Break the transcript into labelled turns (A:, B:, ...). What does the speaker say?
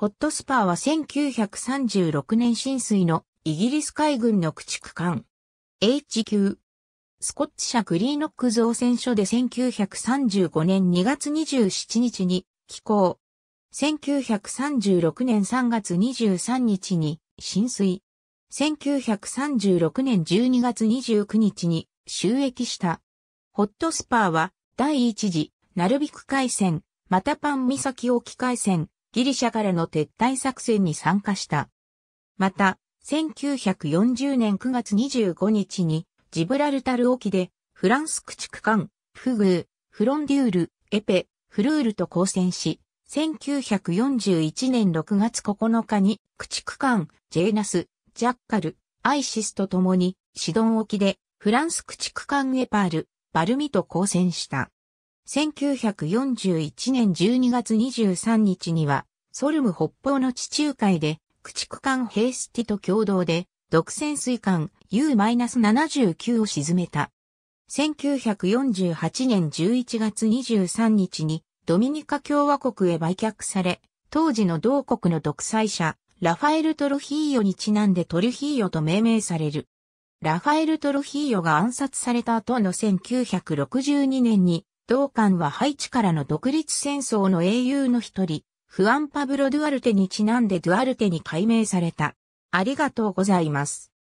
A: ホットスパーは1936年浸水のイギリス海軍の駆逐艦 HQ スコッチ社グリーノック造船所で1935年2月27日に寄港。1936年3月23日に浸水。1936年12月29日に収益した。ホットスパーは第一次、ナルビク海戦、またパン岬沖海戦、ギリシャからの撤退作戦に参加した。また、1940年9月25日に、ジブラルタル沖で、フランス駆逐艦、フグー、フロンデュール、エペ、フルールと交戦し、1941年6月9日に、駆逐艦、ジェーナス、ジャッカル、アイシスと共に、シドン沖で、フランス駆逐艦エパール、バルミと交戦した。1941年12月23日には、ソルム北方の地中海で、駆逐艦ヘイスティと共同で、独潜水艦 U-79 を沈めた。1948年11月23日にドミニカ共和国へ売却され、当時の同国の独裁者、ラファエル・トロヒーヨにちなんでトルヒーヨと命名される。ラファエル・トロヒーヨが暗殺された後の1962年に同館はハイチからの独立戦争の英雄の一人、フアン・パブロ・ドゥアルテにちなんでドゥアルテに改名された。ありがとうございます。